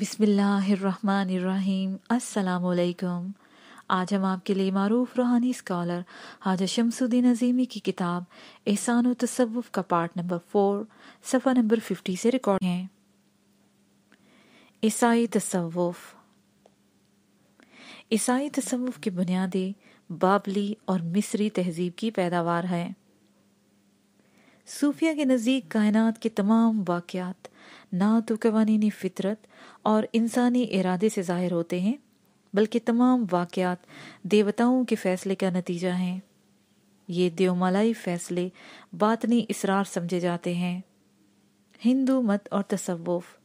अस्सलाम वालेकुम आज हम आपके लिए मरूफ रूहानी स्कॉलर हाजा शमसुद्दीन अजीमी की किताब एहसान तसव्वुफ का पार्ट नंबर फोर सफ़ा नंबर फिफ्टी से रिकॉर्ड हैं ईसाई तसव्वुफ ईसाई तसव्वुफ की बुनियादी बाबली और मिस्री तहजीब की पैदावार है सूफिया के नज़दीक कायनात के तमाम वाक़ात ना तो कवानीन फितरत और इंसानी इरादे से ज़ाहिर होते हैं बल्कि तमाम वाक़ात देवताओं के फ़ैसले का नतीजा हैं ये देवमलाई फ़ैसले बातनी इसरार समझे जाते हैं हिंदू मत और तसवुफ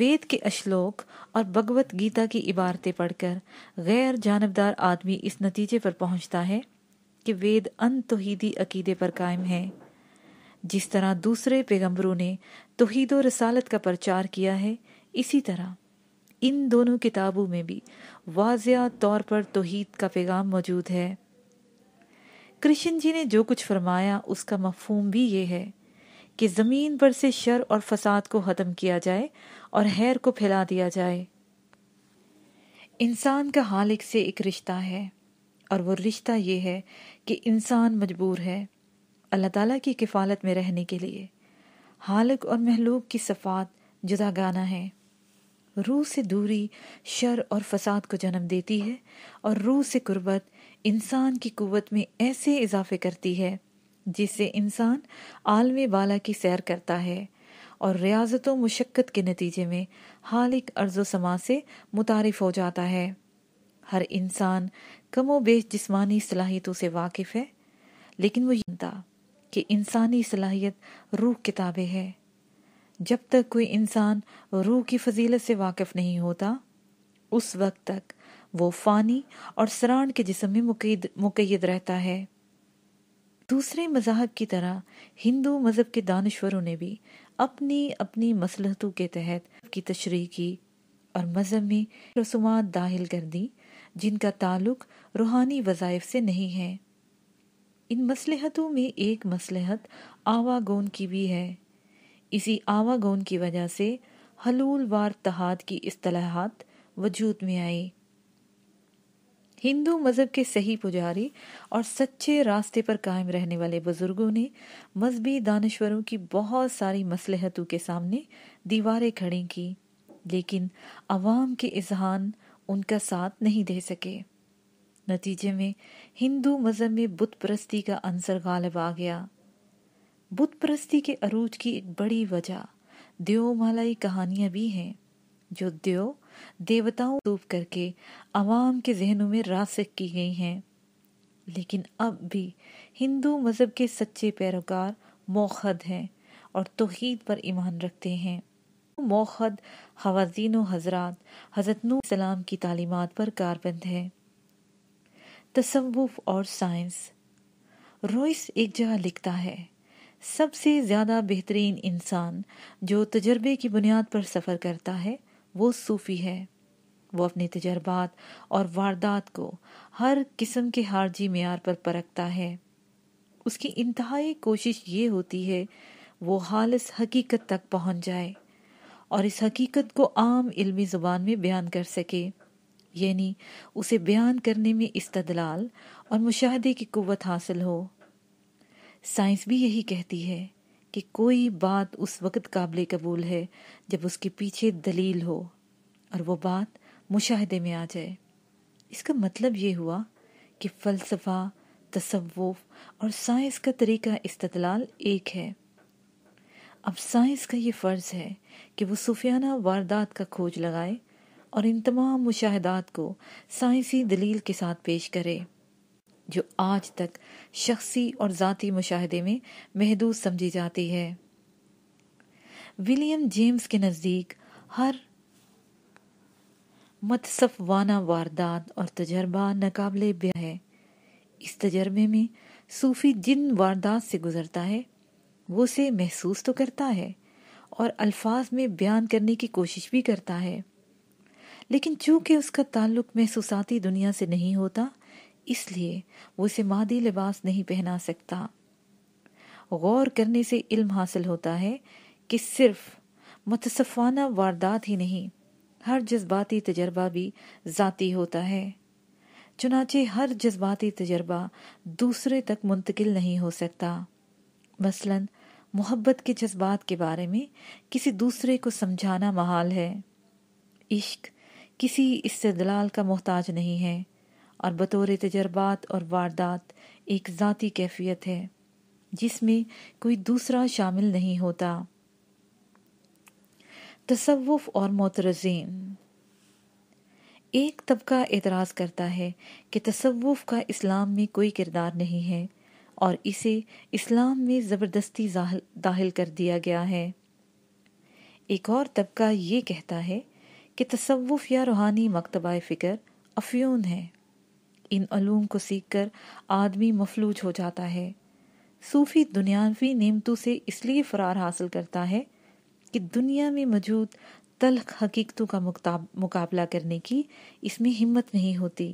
वेद के अश्लोक और भगवत गीता की इबारतें पढ़कर गैर जानबदार आदमी इस नतीजे पर पहुंचता है कि वेद अनतोहीदी अकीदे पर कायम है जिस तरह दूसरे पैगम्बरों ने तोहद व रसालत का प्रचार किया है इसी तरह इन दोनों किताबों में भी वाजिया तौर पर तोहद का पैगाम मौजूद है कृष्ण जी ने जो कुछ फरमाया उसका मफहूम भी ये है कि ज़मीन पर से शर और फसाद को ख़त्म किया जाए और हैर को फैला दिया जाए इंसान का हालिक से एक रिश्ता है और वो रिश्ता ये है कि इंसान मजबूर है अल्लाह ताला की किफ़ालत में रहने के लिए हालक और महलूक की सफ़ात जुदा गाना है रूह से दूरी शर और फसाद को जन्म देती है और रूह से कुर्बत इंसान की कुवत में ऐसे इजाफे करती है जिससे इंसान आलम बाला की सैर करता है और रियाजत मुशक्क़त के नतीजे में हालिक अर्ज़ो समा से मुतारफ़ हो जाता है हर इंसान कमो बेश जिस्मानी सलाहियतों से वाकिफ़ है लेकिन वो जनता कि इंसानी सलाहियत रूह किताबे है जब तक कोई इंसान रूह की फजीलत से वाकिफ नहीं होता उस वक्त तक वो फानी और सरान के जिसम में मुकैद मुकैद रहता है दूसरे मजहब की तरह हिंदू मज़हब के दानश्वरों ने भी अपनी अपनी मसलहतों के तहत की तशरी की और मज़हब में रसूमात दाखिल कर दी जिनका ताल्लुक रूहानी वज़ाइफ से नहीं है इन मसलहतों में एक मसलहत आवागोन की भी है इसी आवागोन की वजह से हलूल वार तहाद की असलाहत वजूद में आई हिंदू मज़हब के सही पुजारी और सच्चे रास्ते पर कायम रहने वाले बुज़ुर्गों ने मजहबी दानश्वरों की बहुत सारी मसलहतों के सामने दीवारें खड़ी की लेकिन अवाम के इजहान उनका साथ नहीं दे सके नतीजे में हिंदू मज़हब में बुत प्रस्ती का अंसर गालब आ गया बुत परस्ती के अरूज की एक बड़ी वजह देवमालाई कहानियां भी हैं जो देव देवताओं रूप करके आवाम के जहनों में रासक की गई हैं लेकिन अब भी हिंदू मज़हब के सच्चे पैरोकार मौखद हैं और तोहद पर ईमान रखते हैं मौखद हवाजीन हजरात हजरत नूसलाम की तालीमत पर कारबंद है तसव्वुफ और साइंस रोइस एक जगह लिखता है सबसे ज़्यादा बेहतरीन इंसान जो तजर्बे की बुनियाद पर सफ़र करता है वो सूफ़ी है वो अपने तजर्बात और वारदात को हर किस्म के हारजी मैार पर परखता है उसकी इंतहाई कोशिश ये होती है वो हालस हकीकत तक पहुंच जाए और इस हकीकत को आम इल्मी ज़ुबान में बयान कर सके यानी उसे बयान करने में इस्तदलाल और मुशाहदे की क़वत हासिल हो साइंस भी यही कहती है कि कोई बात उस वक़्त काबिल कबूल है जब उसके पीछे दलील हो और वो बात मुशाहदे में आ जाए इसका मतलब ये हुआ कि फ़लसफ़ा तसवुफ़ और साइंस का तरीका इस्तलाल एक है अब साइंस का ये फ़र्ज़ है कि वो सूफियाना वारदात का खोज लगाए और इन तमाम मुशाहदात को साइंसी दलील के साथ पेश करे जो आज तक शख्सी और ज़ाती मुशाहदे में महदूद समझी जाती है विलियम जेम्स के नज़दीक हर मतसफवाना वारदात और तजर्बा नाकबले ब्या है इस तजर्बे में सूफी जिन वारदात से गुजरता है वो उसे महसूस तो करता है और अल्फाज में बयान करने की कोशिश भी करता है लेकिन चूंकि उसका ताल्लुक महसूसाती दुनिया से नहीं होता इसलिए वो इसे मादी लिबास नहीं पहना सकता गौर करने से इल्म हासिल होता है कि सिर्फ मतसफाना वारदात ही नहीं हर जज्बाती तजर्बा भी ज़ाती होता है चुनाचे हर जज्बाती तजर्बा दूसरे तक मुंतकिल नहीं हो सकता मसलन मोहब्बत के जज्बात के बारे में किसी दूसरे को समझाना महाल है इश्क किसी इससे दलाल का मोहताज नहीं है और बतौर तजर्बात और वारदात एक ज़ाती कैफियत है जिसमें कोई दूसरा शामिल नहीं होता तसवुफ़ और मोतरजीन एक तबका एतराज़ करता है कि तसवुफ़ का इस्लाम में कोई किरदार नहीं है और इसे इस्लाम में ज़बरदस्ती दाखिल कर दिया गया है एक और तबका ये कहता है कि तसवुफ़ या रूहानी मकतबा फिकर अफ्यून है इन अलूम को सीख कर आदमी मफलूज हो जाता है सूफ़ी दुनियावी नेमतों से इसलिए फ़रार हासिल करता है कि दुनिया में मौजूद तलख हकीकतों का मुकाबला करने की इसमें हिम्मत नहीं होती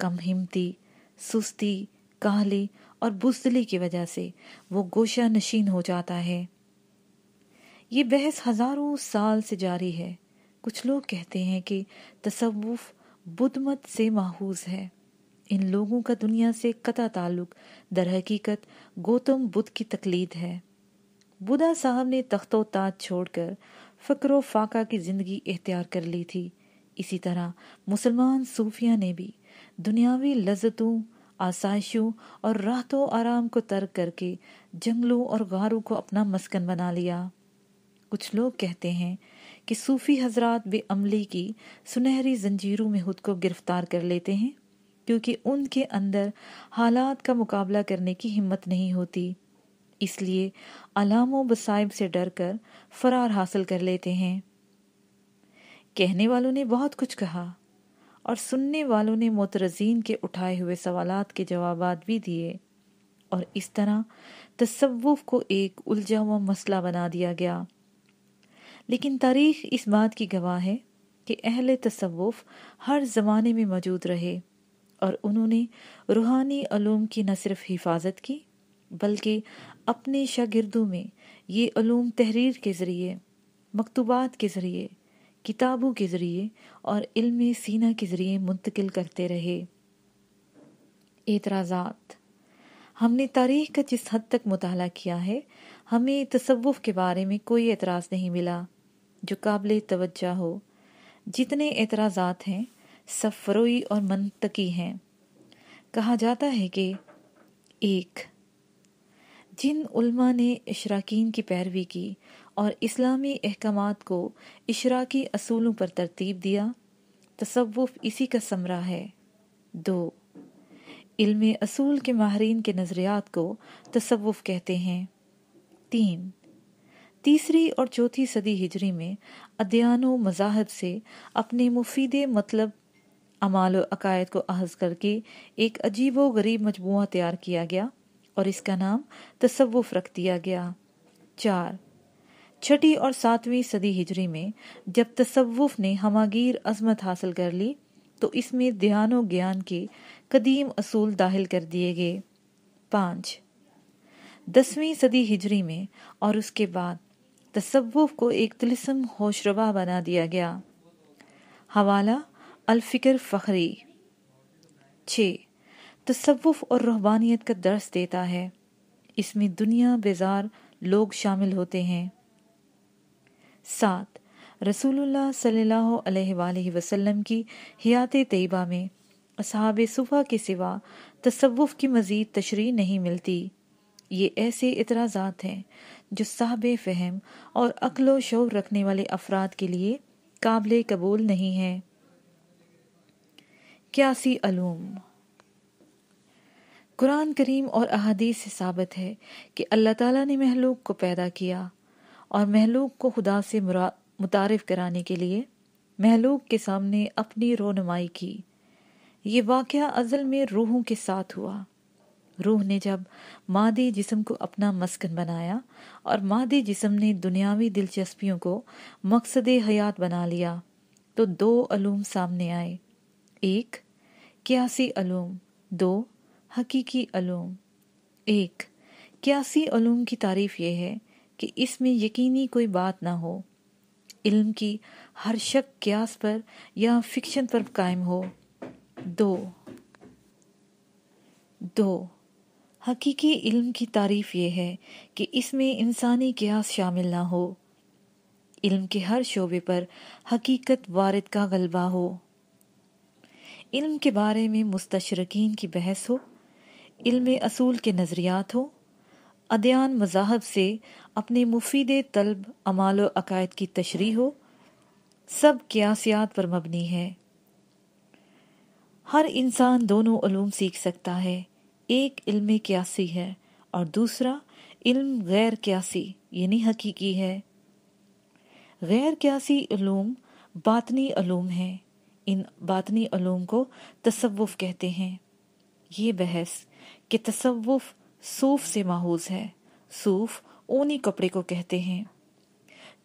कम हिम्मती सुस्ती काहली और बुजदली की वजह से वो गोशा नशीन हो जाता है ये बहस हज़ारों साल से जारी है कुछ लोग कहते हैं कि तसव्वुफ मत से माहूज है इन लोगों का दुनिया से कता ताल्लुक दरहकीकत गौतम बुद्ध की तकलीद है बुदा साहब ने तख्तो ताज छोड़कर व फाका की ज़िंदगी इख्तियार कर ली थी इसी तरह मुसलमान सूफिया ने भी दुनियावी लज्जतों आसाइशों और राहतों आराम को तर्क करके जंगलों और गारों को अपना मस्कन बना लिया कुछ लोग कहते हैं कि सूफ़ी हजरात बेअमली की सुनहरी जंजीरों में खुद को गिरफ्तार कर लेते हैं क्योंकि उनके अंदर हालात का मुकाबला करने की हिम्मत नहीं होती इसलिए अलामो बसाइब से डर कर फरार हासिल कर लेते हैं कहने वालों ने बहुत कुछ कहा और सुनने वालों ने मोतरजीन के उठाए हुए सवाल के जवाब भी दिए और इस तरह तसव्वुफ़ को एक उलझा हुआ मसला बना दिया गया लेकिन तारीख इस बात की गवाह है कि अहल तसवुफ़ हर ज़माने में मौजूद रहे और उन्होंने रूहानी अलूम की न सिर्फ हिफाजत की बल्कि अपने शागिर्दों में ये अलूम तहरीर के ज़रिए मकतूबात के ज़रिए किताबों के ज़रिए और इल्म सीना के ज़रिए मुंतकिल करते रहे एतराज़ात हमने तारीख का जिस हद तक मुताला किया है हमें तसवुफ़ के बारे में कोई एतराज़ नहीं मिला जो काबिल तवज्जा हो जितने एतराज़ात हैं सब फरोई और मनतकी हैं कहा जाता है कि एक जिन उल्मा ने इशराकीन की पैरवी की और इस्लामी अहकाम को इशराकी असूलों पर तरतीब दिया तसवुफ़ इसी का समरा है दो इल्म असूल के माहरीन के नज़रियात को तसवुफ़ कहते हैं तीन तीसरी और चौथी सदी हिजरी में व मजाहब से अपने मुफीद मतलब अमाल अकायद को अहज करके एक अजीब व गरीब मजमू तैयार किया गया और इसका नाम तसवुफ रख दिया गया चार छठी और सातवीं सदी हिजरी में जब तसवुफ ने हमागीर अजमत हासिल कर ली तो इसमें ध्यान व ज्ञान के कदीम असूल दाखिल कर दिए गए पाँच दसवीं सदी हिजरी में और उसके बाद तसव्वुफ को एक तिलस्म होशरबा बना दिया गया हवाला अलफिक्र फ़खरी छः तसव्वुफ और रूहबानियत का दर्स देता है इसमें दुनिया बेजार लोग शामिल होते हैं सात रसूलुल्लाह सल्लल्लाहु अलैहि वसल्लम की हयात तयबा में असहाब सुबह के सिवा तसव्वुफ़ की मज़ीद तशरी नहीं मिलती ये ऐसे इतराज़ात हैं जो साहब फ़हम और अकलो शोर रखने वाले अफराद के लिए काबिल कबूल नहीं है क्यासी अलूम कुरान करीम और अहादीस से साबित है कि अल्लाह ताला ने महलूक को पैदा किया और महलूक को खुदा से मुतारफ कराने के लिए महलूक के सामने अपनी रोनुमाई की ये वाक़ अज़ल में रूहों के साथ हुआ रूह ने जब मादी जिसम को अपना मस्कन बनाया और मादी जिसम ने दुनियावी दिलचस्पियों को मकसद हयात बना लिया तो दो अलूम सामने आए एक क्यासी अलूम दो हकीकी अलूम एक क्यासी अलूम की तारीफ यह है कि इसमें यकीनी कोई बात ना हो इल्म की हर शक क्यास पर या फिक्शन पर कायम हो दो दो हकीकी इल्म की तारीफ ये है कि इसमें इंसानी क्यास शामिल ना हो इल्म के हर शोबे पर हकीकत वारद का गलबा हो इल्म के बारे में मुस्तशरकिन की बहस हो इल्म असूल के नज़रियात हो अदयान मजाहब से अपने मुफीद तलब अमाल अकायद की तशरी हो सब क्यासियात पर मबनी है हर इंसान दोनों ूम सीख सकता है एक इल्म क्यासी है और दूसरा इल्म गैर क्यासी यानी हकीकी है गैर क्यासी ूम बातनी ूम है इन बातनी ूम को तसव्वुफ कहते हैं ये बहस कि तसव्वुफ सूफ से माहूज है सूफ ऊनी कपड़े को कहते हैं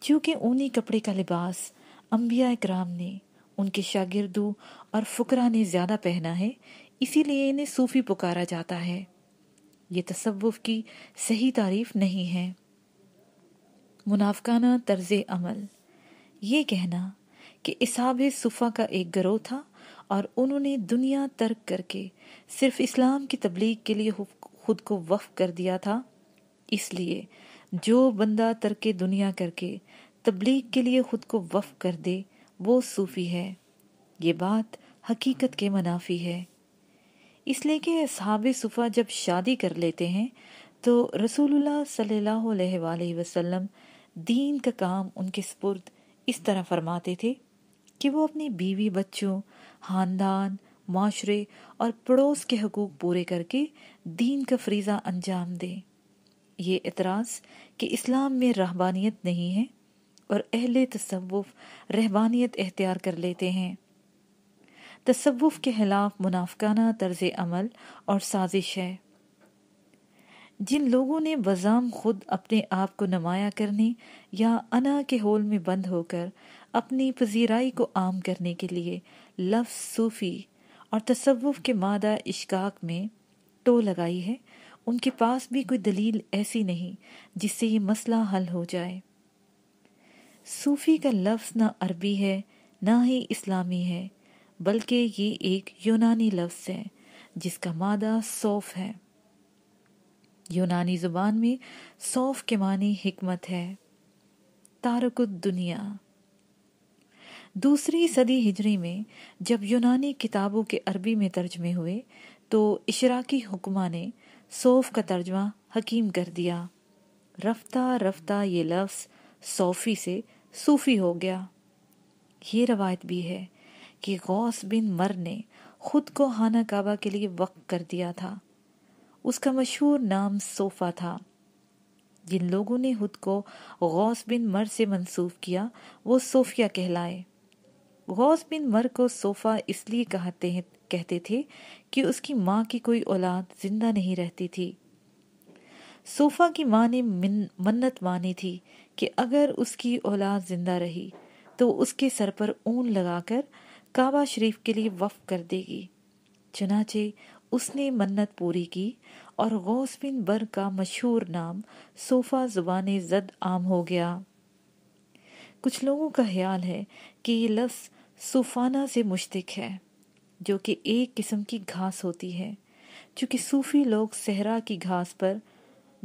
क्योंकि ऊनी कपड़े का लिबास अम्बिया कराम ने उनके शागिर्दों और फ़ुकरा ने ज़्यादा पहना है इसीलिए इन्हें सूफी पुकारा जाता है ये तसव्वुफ की सही तारीफ नहीं है मुनाफकाना तर्ज अमल ये कहना कि इसाब सुफा का एक गरोह था और उन्होंने दुनिया तर्क करके सिर्फ इस्लाम की तबलीग के लिए खुद को वफ कर दिया था इसलिए जो बंदा तर्क दुनिया करके तबलीग के लिए खुद को वफ कर दे वो सूफ़ी है ये बात हकीकत के मुनाफी है इसलिए कि सहाब सुफ़ा जब शादी कर लेते हैं तो रसूलुल्लाह सल्लल्लाहु अलैहि वसल्लम दीन का काम उनके सपुर्द इस तरह फरमाते थे कि वो अपनी बीवी बच्चों खानदान माशरे और पड़ोस के हकूक़ पूरे करके दीन का फरीज़ा अंजाम दें ये इतराज़ कि इस्लाम में रहबानियत नहीं है और अहल तसव्वुफ रहबानियत अख्तियार कर लेते हैं तसवुफ़ के ख़िलाफ़ मुनाफाना तर्ज अमल और साजिश है जिन लोगों ने वज़ाम खुद अपने आप को नमाया करने या अना के होल में बंद होकर अपनी पजीराई को आम करने के लिए लफ्ज़ सूफ़ी और तसवुफ़ के मादा इश्काक में टो तो लगाई है उनके पास भी कोई दलील ऐसी नहीं जिससे ये मसला हल हो जाए सूफ़ी का लफ्ज़ ना अरबी है ना ही इस्लामी है बल्कि ये एक यूनानी लफ्ज़ है जिसका मादा सौफ है यूनानी ज़ुबान में सौफ के मानी हिकमत है तारकुद दुनिया दूसरी सदी हिजरी में जब यूनानी किताबों के अरबी में तर्जमे हुए तो इशराकी हुक्मा ने सौफ का तर्जमा हकीम कर दिया रफ्ता रफ्ता ये लफ्ज़ सौफ़ी से सूफ़ी हो गया ये रवायत भी है कि गौस बिन मर ने खुद को खाना काबा के लिए वक्त कर दिया था उसका मशहूर नाम सोफ़ा था जिन लोगों ने खुद को गौस बिन मर से मंसूब किया वो सोफिया कहलाए गौस बिन मर को सोफ़ा इसलिए कहते हैं कहते थे कि उसकी माँ की कोई औलाद जिंदा नहीं रहती थी सोफ़ा की माँ ने मन्नत मानी थी कि अगर उसकी औलाद जिंदा रही तो उसके सर पर ऊन लगाकर कर काबा शरीफ के लिए वफ कर देगी चनाचे उसने मन्नत पूरी की और गौस बिन बर का मशहूर नाम सोफ़ा ज़ुबान जद आम हो गया कुछ लोगों का ख्याल है कि ये लफ्स सूफाना से मुश्तक है जो कि एक किस्म की घास होती है चूँकि सूफ़ी लोग सहरा की घास पर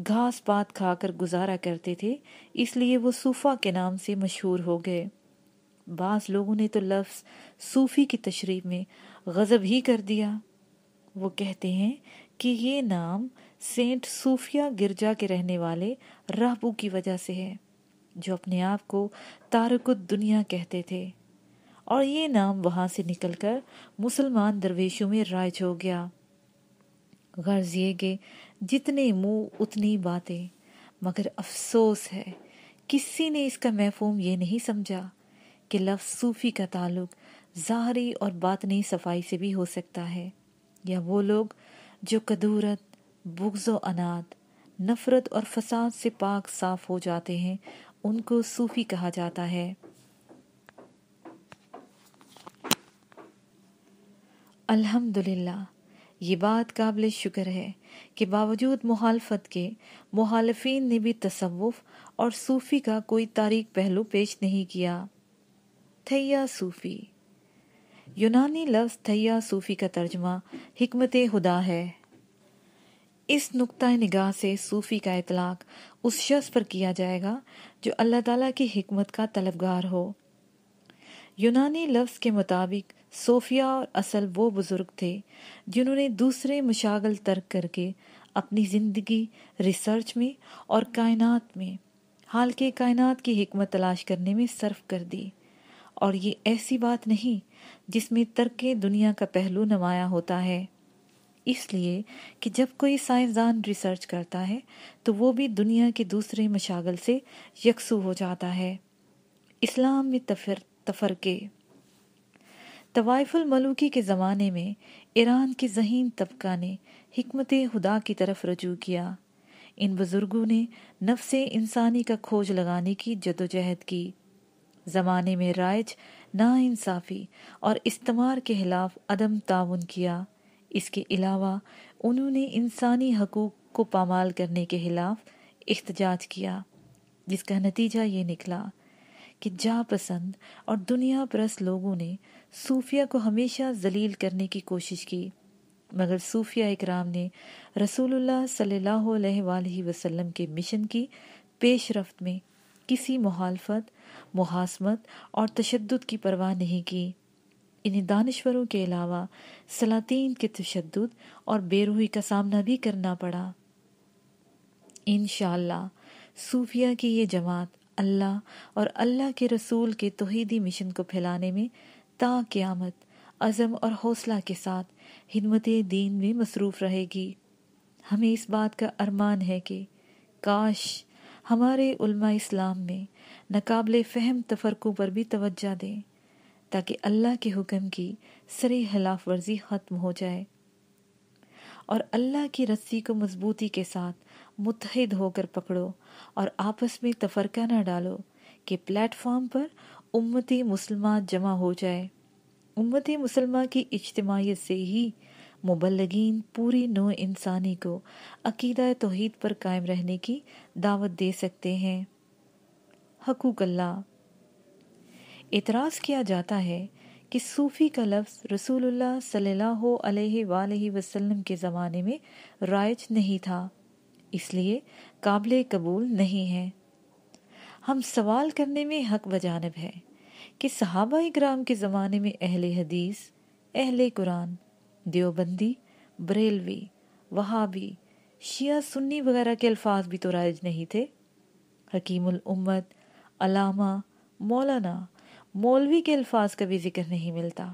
घास पात खाकर गुजारा करते थे इसलिए वो सूफा के नाम से मशहूर हो गए बास लोगों ने तो लफ्स सूफ़ी की तशरीह में गज़ब ही कर दिया वो कहते हैं कि ये नाम सेंट सूफिया गिरजा के रहने वाले राहबू की वजह से है जो अपने आप को तारकुद दुनिया कहते थे और ये नाम वहां से निकलकर मुसलमान दरवेशों में राज हो गया गर्ज ये के जितने मुंह उतनी बातें मगर अफसोस है किसी ने इसका महफूम ये नहीं समझा कि लफ्ज़ सूफ़ी का ताल्लुक ज़ाहरी और बातनी सफाई से भी हो सकता है या वो लोग जो कदूरत बुग्ज़ो अनाद नफ़रत और फसाद से पाक साफ हो जाते हैं उनको सूफ़ी कहा जाता है अल्हम्दुलिल्लाह ये बात काबिल शुक्र है कि बावजूद मुखालफत के मुखालफी ने भी तसवुफ़ और सूफ़ी का कोई तारीख पहलू पेश नहीं किया थैया सूफ़ी यूनानी लफ्ज़ थैया सूफ़ी का तर्जमा हमत हुदा है इस नुक़ निगाह से सूफ़ी का इतलाक़ उस शख्स पर किया जाएगा जो अल्लाह ताला की हमत का तलबगार हो यूनानी लफ्ज़ के मुताबिक सोफिया और असल वो बुज़ुर्ग थे जिन्होंने दूसरे मुशागल तर्क करके अपनी ज़िंदगी रिसर्च में और कायनात में हाल के कायनात की हमत तलाश करने में सर्फ कर दी और ये ऐसी बात नहीं जिसमें तर्क दुनिया का पहलू नमाया होता है इसलिए कि जब कोई साइंसदान रिसर्च करता है तो वो भी दुनिया के दूसरे मशागल से यकसू हो जाता है इस्लाम में तफर तफरके तवाइफुल मलूकी के ज़माने में ईरान के जहीन तबका ने हमत खुदा की तरफ रजू किया इन बुज़ुर्गों ने नफ्स इंसानी का खोज लगाने की जदोजहद की ज़माने में राइज नाइंसाफ़ी और इस्तेमार के ख़िलाफ़ अदम ताउन किया इसके अलावा उन्होंने इंसानी हकूक़ को पामाल करने के ख़िलाफ़ एहतजाज किया जिसका नतीजा ये निकला कि जा पसंद और दुनिया परस्त लोगों ने सूफिया को हमेशा जलील करने की कोशिश की मगर सूफिया इकराम ने रसूलुल्लाह सल्लल्लाहु अलैहि वसल्लम के मिशन की पेश में किसी मुहालफत मुहासमत और तशद की परवाह नहीं की इन्हें दानश्वरों के अलावा सलातीन के तशद और बेरोही का सामना भी करना पड़ा इन सूफिया की ये जमात अल्लाह और अल्लाह के रसूल के तोहिदी मिशन को फैलाने में ता क़्यामत अज़म और हौसला के साथ हिदमत दीन में मसरूफ़ रहेगी हमें इस बात का अरमान है कि काश हमारे उल्मा इस्लाम में नकाबले फ़हम तफरकों पर भी तवज्जा दें ताकि अल्लाह के हुक्म की सरे खिलाफ वर्जी ख़त्म हो जाए और अल्लाह की रस्सी को मजबूती के साथ मुतहद होकर पकड़ो और आपस में तफरका न डालो कि प्लेटफॉर्म पर उम्मती मुसलमान जमा हो जाए उम्मती मुसलमान की इज्तमाहीत से ही मुबलगिन पूरी नो इंसानी को अकीदा तोहद पर कायम रहने की दावत दे सकते हैं हकूकल्ला इतराज किया जाता है कि सूफ़ी का लफ्ज़ रसूलुल्लाह सल्लल्लाहु अलैहि वसल्लम के ज़माने में राइज नहीं था इसलिए काबिल कबूल नहीं है हम सवाल करने में हक बजानब है कि सहाबा ग्राम के ज़माने में अहल हदीस अहले कुरान देवबंदी बरेलवी वहाबी शिया सुन्नी वगैरह के अल्फाज भी तो राइज नहीं थे हकीमुल उम्मत अलामा मौलाना मौलवी के अल्फाज का भी जिक्र नहीं मिलता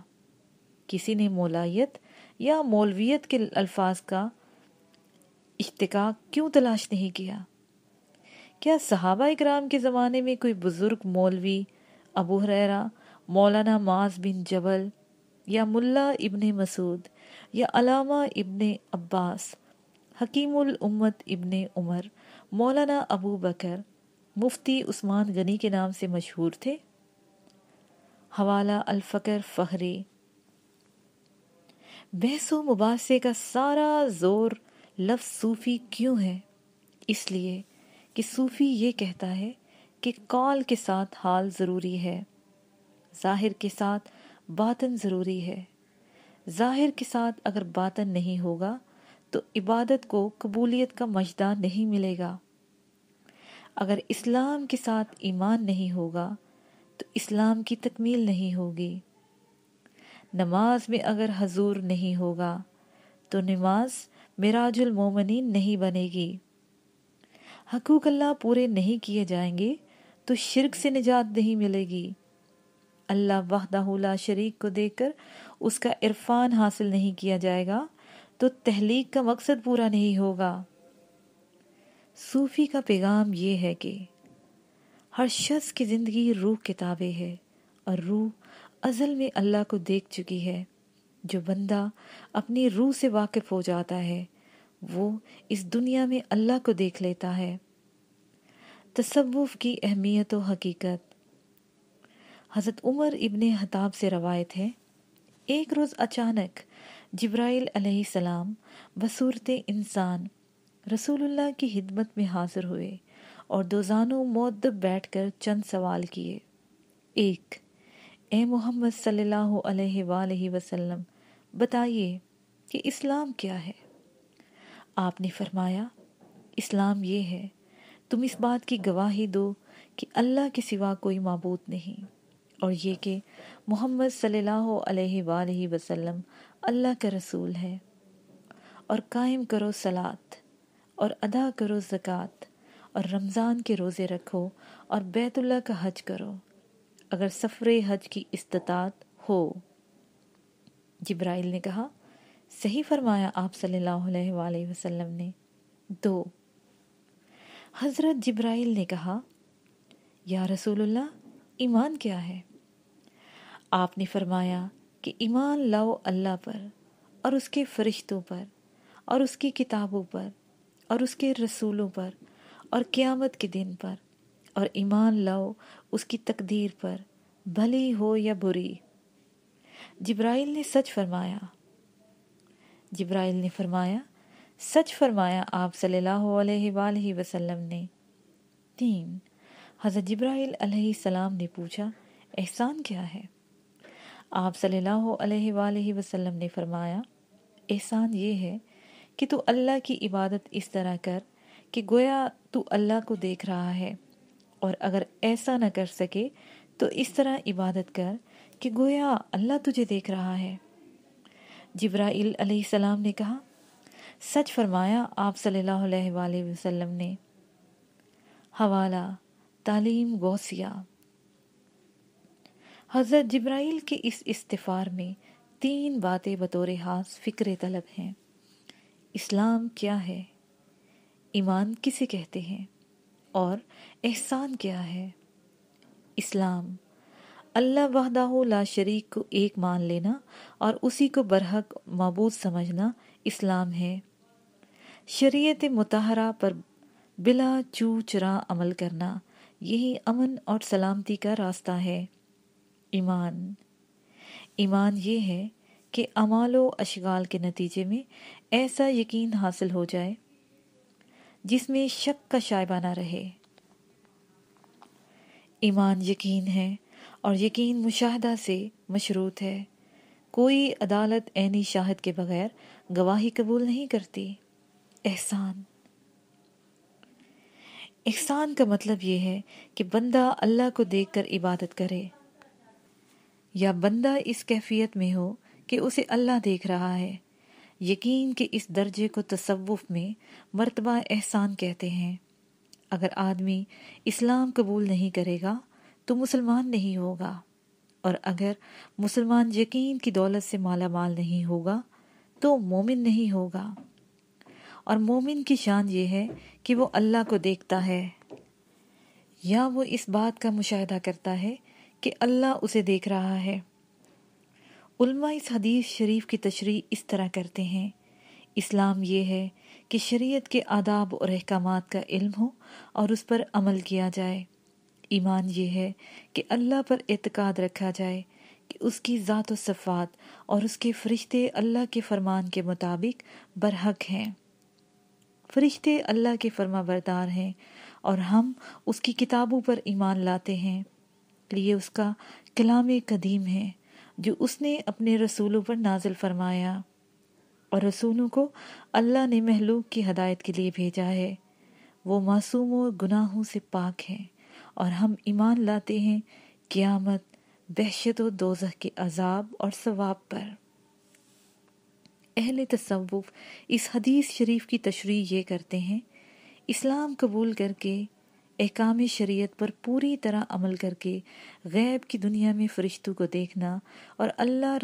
किसी ने मौलायत या मौलवियत के अल्फाज का इश्तका क्यों तलाश नहीं किया क्या सहाबा इक्राम के ज़माने में कोई बुज़ुर्ग मौलवी अबू हरेरा मौलाना मास बिन जबल या मुल्ला इब्ने मसूद या अलामा इब्ने अब्बास हकीमुल उम्मत इब्ने उमर मौलाना अबू बकर मुफ्ती उस्मान गनी के नाम से मशहूर थे हवाला अलफ़कर फ़हरी बहसो मुबासे का सारा ज़ोर लफ्ज़ सूफ़ी क्यों है इसलिए कि सूफ़ी ये कहता है कि कॉल के साथ हाल ज़रूरी है ज़ाहिर के साथ बातन ज़रूरी है ज़ाहिर के साथ अगर बातन नहीं होगा तो इबादत को कबूलियत का मजदा नहीं मिलेगा अगर इस्लाम के साथ ईमान नहीं होगा तो इस्लाम की तकमील नहीं होगी नमाज में अगर हजूर नहीं होगा तो नमाज मिराजुल मोमिन नहीं बनेगी हकूक अल्लाह पूरे नहीं किए जाएंगे तो शिरक से निजात नहीं मिलेगी अल्लाह वहदा शरीक को देकर उसका इरफान हासिल नहीं किया जाएगा तो तहलीक का मकसद पूरा नहीं होगा सूफ़ी का पैगाम ये है कि हर शख्स की ज़िंदगी रूह किताबे है और रूह अज़ल में अल्लाह को देख चुकी है जो बंदा अपनी रूह से वाकिफ़ हो जाता है वो इस दुनिया में अल्लाह को देख लेता है तसव्वुफ़ की अहमियत व हकीकत हज़रत उमर इबन हताब से रवायत है एक रोज़ अचानक जब्राइल सलाम बसूरत इंसान रसूलुल्लाह की हिदमत में हाज़िर हुए और दोजानो बैठ बैठकर चंद सवाल किए एक ए मोहम्मद सल्लल्लाहु अलैहि वसल्लम बताइए कि इस्लाम क्या है आपने फरमाया इस्लाम ये है तुम इस बात की गवाही दो कि अल्लाह के सिवा कोई मबूत नहीं और ये कि मोहम्मद सल्लल्लाहु अलैहि वसल्लम अल्लाह का रसूल है और कायम करो सलात और अदा करो ज़क़़त और रमज़ान के रोज़े रखो और बैतुल्ला का हज करो अगर सफ़र हज की इस्तात हो जब्राइल ने कहा सही फरमाया आप सल्लल्लाहु अलैहि वसल्लम ने दो हज़रत जब्राइल ने कहा या रसूलुल्लाह ईमान क्या है आपने फरमाया कि ईमान लाओ अल्लाह पर और उसके फरिश्तों पर और उसकी किताबों पर और उसके रसूलों पर और क़्यामत के दिन पर और ईमान लाओ उसकी तकदीर पर भली हो या बुरी जिब्राइल ने सच फरमाया जिब्राइल ने फरमाया सच फरमाया आप सल्लल्लाहु अलैहि वसल्लम ने तीन हज़रत जिब्राइल अलैहि सलाम ने पूछा एहसान क्या है आप सल्लल्लाहु अलैहि वसल्लम ने फरमाया एहसान ये है कि तू अल्लाह की इबादत इस तरह कर कि गोया तू अल्लाह को देख रहा है और अगर ऐसा ना कर सके तो इस तरह इबादत कर कि गोया अल्लाह तुझे देख रहा है जिब्राइल अलैहिस्सलाम ने कहा सच फरमाया आप सल्लल्लाहु अलैहि वसल्लम ने हवाला तालीम गौसिया हज़रत जब्राइल के इस इस्तफ़ार में तीन बातें बतौर हास फ़िक्र तलब हैं इस्लाम क्या है ईमान किसे कहते हैं और एहसान क्या है इस्लाम अल्लाह वहदा ला शरीक को एक मान लेना और उसी को बरहक मबूद समझना इस्लाम है शरीयत मतहरा पर बिला चू चरा अमल करना यही अमन और सलामती का रास्ता है ईमान ईमान ये है कि व अशगाल के नतीजे में ऐसा यकीन हासिल हो जाए जिसमें शक का शायबा ना रहे ईमान यकीन है और यकीन मुशाहदा से मशरूत है कोई अदालत ऐनी शाहद के बगैर गवाही कबूल नहीं करती एहसान एहसान का मतलब यह है कि बंदा अल्लाह को देखकर इबादत करे या बंदा इस कैफियत में हो कि उसे अल्लाह देख रहा है यकीन के इस दर्जे को तसवुफ़ में मरतबा एहसान कहते हैं अगर आदमी इस्लाम कबूल नहीं करेगा तो मुसलमान नहीं होगा और अगर मुसलमान यकीन की दौलत से मालामाल नहीं होगा तो मोमिन नहीं होगा और मोमिन की शान ये है कि वो अल्लाह को देखता है या वो इस बात का मुशाह करता है कि अल्लाह उसे देख रहा है उल्मा इस हदीस शरीफ की तशरी इस तरह करते हैं इस्लाम ये है कि शरीयत के आदाब और अहकाम का इल्म हो और उस पर अमल किया जाए ईमान ये है कि अल्लाह पर एतक़ाद रखा जाए कि उसकी ज़ात सफ़ात और उसके फ़रिश्ते अल्लाह के फरमान के मुताबिक बरहक हैं फ़रिश्ते अल्लाह के फरमा बरदार हैं और हम उसकी किताबों पर ईमान लाते हैं लिए उसका कलाम कदीम है जो उसने अपने रसूलों पर नाजिल फरमाया और रसूलों को अल्लाह ने महलूक की हदायत के लिए भेजा है वो मासूम और गुनाहों से पाक हैं और हम ईमान लाते हैं क़्यामत दहशत और दोजह के अजाब और सवाब पर अहल तसव्वुफ़ इस हदीस शरीफ की तशरी ये करते हैं इस्लाम कबूल करके अहकाम शरीयत पर पूरी तरह अमल करके गैब की दुनिया में फ़रिश्तों को देखना और अल्लाह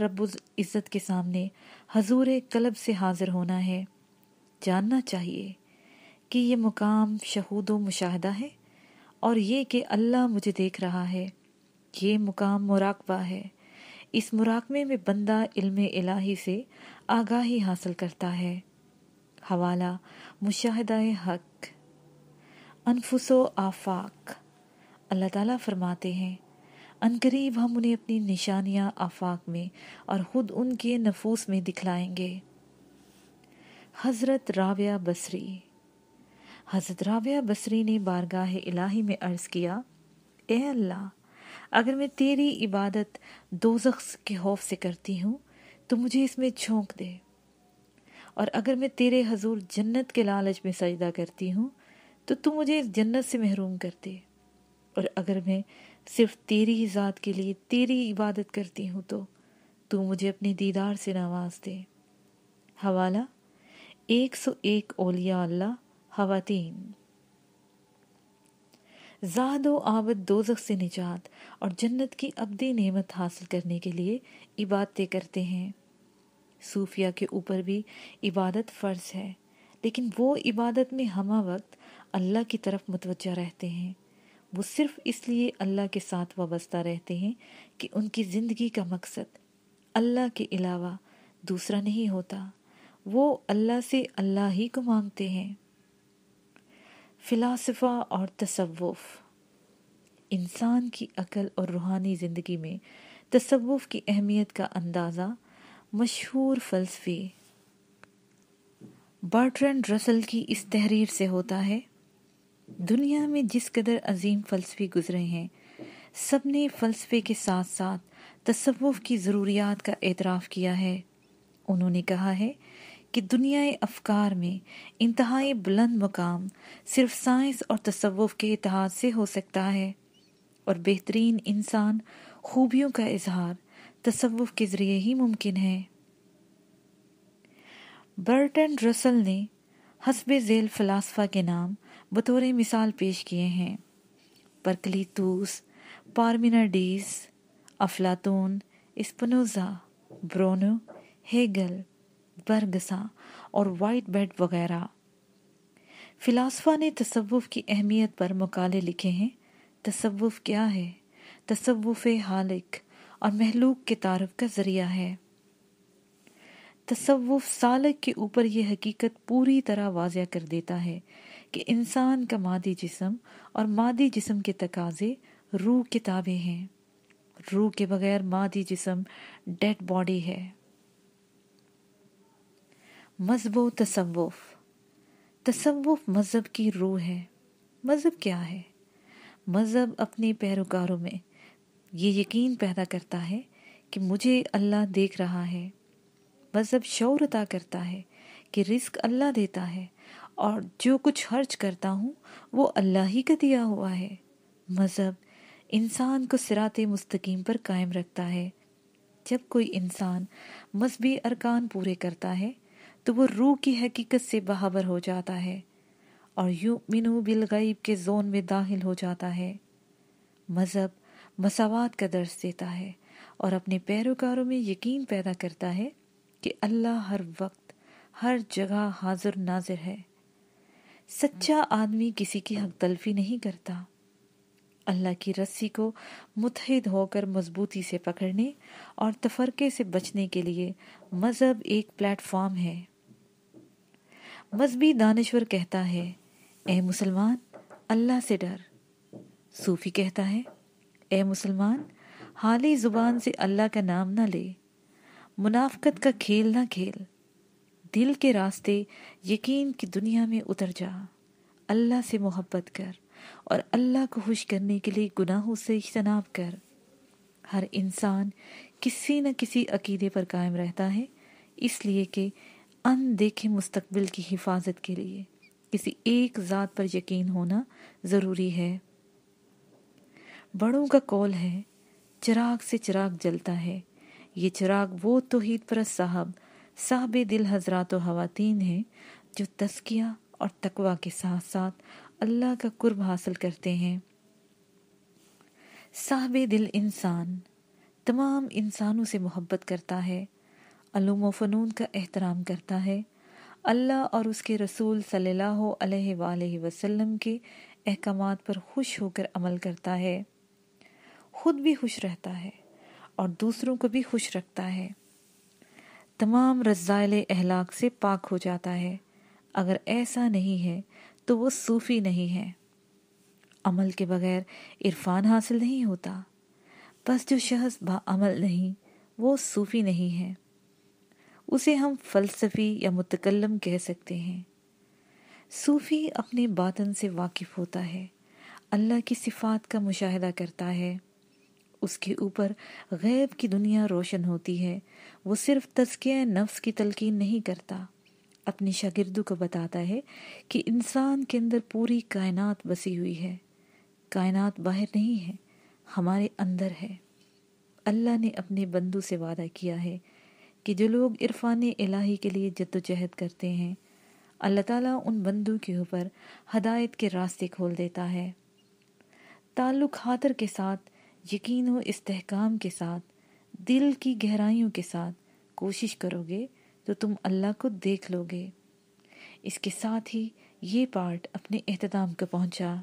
इज़्ज़त के सामने हजूर कलब से हाजिर होना है जानना चाहिए कि ये मुकाम शहूद व मुशाहदा है और ये कि अल्लाह मुझे देख रहा है ये मुकाम मुराकबा है इस मुराकमे में बंदा इल्म इलाही से आगाही हासिल करता है हवाला मुशाहदा हक़ अनफुसो आफाक अल्लाह ताला फरमाते हैं अनकरीब हम उन्हें अपनी निशानियाँ आफाक में और ख़ुद उनके नफूस में दिखलाएंगे हज़रत राविया बसरी हज़रत राविया बसरी ने बारगाह इलाही में अर्ज़ किया ए अल्लाह अगर मैं तेरी इबादत दोजख के खौफ से करती हूँ तो मुझे इसमें झोंक दे और अगर मैं तेरे हजूर जन्नत के लालच में सजदा करती हूँ तो तू मुझे इस जन्नत से महरूम कर दे और अगर मैं सिर्फ तेरी ही ज़ात के लिए तेरी इबादत करती हूँ तो तू मुझे अपने दीदार से नवाज दे हवाला एक ओलिया अल्लाह हवातीन जाद व आबद दो से निजात और जन्नत की अबदी नेमत हासिल करने के लिए इबादतें करते हैं सूफिया के ऊपर भी इबादत फ़र्ज है लेकिन वो इबादत में हमा वक्त अल्लाह की तरफ मुतवजा रहते हैं वो सिर्फ इसलिए अल्लाह के साथ वाबस्ता रहते हैं कि उनकी ज़िंदगी का मकसद अल्लाह के अलावा दूसरा नहीं होता वो अल्लाह से अल्लाह ही को मांगते हैं फ़िलासफ़ा और तसवुफ़ इंसान की अकल और रूहानी ज़िंदगी में तसवुफ़ की अहमियत का अंदाज़ा मशहूर फलसफे बर्ट्रैंड रसल की इस तहरीर से होता है दुनिया में जिस कदर अजीम फ़लसफ़े गुज़रे हैं सब ने फ़लसफ़े के साथ साथ तसवुफ़ की ज़रूरियात का एतराफ़ किया है उन्होंने कहा है कि दुनिया अफकार में इंतहाई बुलंद मकाम सिर्फ साइंस और तसवुफ़ के इतिहाद से हो सकता है और बेहतरीन इंसान खूबियों का इजहार तसवुफ़ के ज़रिए ही मुमकिन है बर्टन रसल ने हसब झेल फ़लासफ़ा के नाम बतौर मिसाल पेश किए हैं परकलीतूस पारमिनाडीस अफलातून स्पनोज़ा ब्रोनो हेगल बर्गसा और वाइट बेड वगैरह फ़िलासफ़ा ने तसवुफ़ की अहमियत पर मकाले लिखे हैं तसवुफ़ क्या है तसवुफ़ हालिक और महलूक के तारफ़ का ज़रिया है तसवुफ़ सालक के ऊपर यह हकीकत पूरी तरह वाजिया कर देता है कि इंसान का मादी जिसम और मादी जिसम के तकाजे रूह की ताबे हैं रूह के बगैर मादी जिसम डेड बॉडी है मजहब तसवुफ़ तसवुफ़ मज़हब की रूह है मज़हब क्या है मज़हब अपने पैरोकारों में ये यकीन पैदा करता है कि मुझे अल्लाह देख रहा है मज़हब शौर अता करता है कि रिस्क अल्लाह देता है और जो कुछ खर्च करता हूँ वो अल्लाह ही का दिया हुआ है मज़हब इंसान को सिरात मुस्तकीम पर कायम रखता है जब कोई इंसान मजहबी अरकान पूरे करता है तो वो रूह की हकीकत से बहाबर हो जाता है और यूँ बिल गईब के जोन में दाखिल हो जाता है मज़हब मसावत का दर्ज देता है और अपने पैरोकारों में यकीन पैदा करता है कि अल्लाह हर वक्त हर जगह हाजिर नाजिर है सच्चा आदमी किसी की हक तलफी नहीं करता अल्लाह की रस्सी को मुतहद होकर मजबूती से पकड़ने और तफरके से बचने के लिए मज़हब एक प्लेटफॉर्म है मजहबी दानश्वर कहता है ए मुसलमान अल्लाह से डर सूफ़ी कहता है ए मुसलमान हाली ज़ुबान से अल्लाह का नाम ना ले मुनाफ़त का खेल ना खेल दिल के रास्ते यकीन की दुनिया में उतर जा अल्लाह से मोहब्बत कर और अल्लाह को खुश करने के लिए गुनाहों से इजतनाब कर हर इंसान किसी न किसी अकीदे पर कायम रहता है इसलिए कि अनदेखे मुस्तकबिल की हिफाजत के लिए किसी एक ज़ात पर यकीन होना ज़रूरी है बड़ों का कौल है चिराग से चिराग जलता है ये चिराग वो तोहीद परस्त साहब साहब दिल हजरात ख़वान हैं जो तस्किया और तकवा के साथ साथ अल्लाह का कुर्ब हासिल करते हैं साहब दिल इंसान तमाम इंसानों से मोहब्बत करता है अलूम फ़नून का एहतराम करता है अल्लाह और उसके रसूल सल्लल्लाहु अलैहि वसल्लम के अहकाम पर खुश होकर अमल करता है खुद भी खुश रहता है और दूसरों को भी खुश रखता है तमाम रज़ाइल अहलाक से पाक हो जाता है अगर ऐसा नहीं है तो वो सूफ़ी नहीं है अमल के बगैर इरफान हासिल नहीं होता बस जो शख्स बामल नहीं वो सूफ़ी नहीं है उसे हम फ़लसफ़ी या मुतकलम कह सकते हैं सूफ़ी अपने बातन से वाकिफ़ होता है अल्लाह की सिफात का मुशाह करता है उसके ऊपर गैब की दुनिया रोशन होती है वो सिर्फ तस्किय नफ्स की तलकीन नहीं करता अपने शागिर्दों को बताता है कि इंसान के अंदर पूरी कायनात बसी हुई है कायनात बाहर नहीं है हमारे अंदर है अल्लाह ने अपने बंदू से वादा किया है कि जो लोग इरफान इलाही के लिए जद्दोजहद करते हैं अल्लाह ताला उन बंदू के ऊपर हदायत के रास्ते खोल देता है ताल्लुक हातर के साथ यकीन व इस्तेकाम के साथ दिल की गहराइयों के साथ कोशिश करोगे तो तुम अल्लाह को देख लोगे इसके साथ ही ये पार्ट अपने अहतदाम को पहुंचा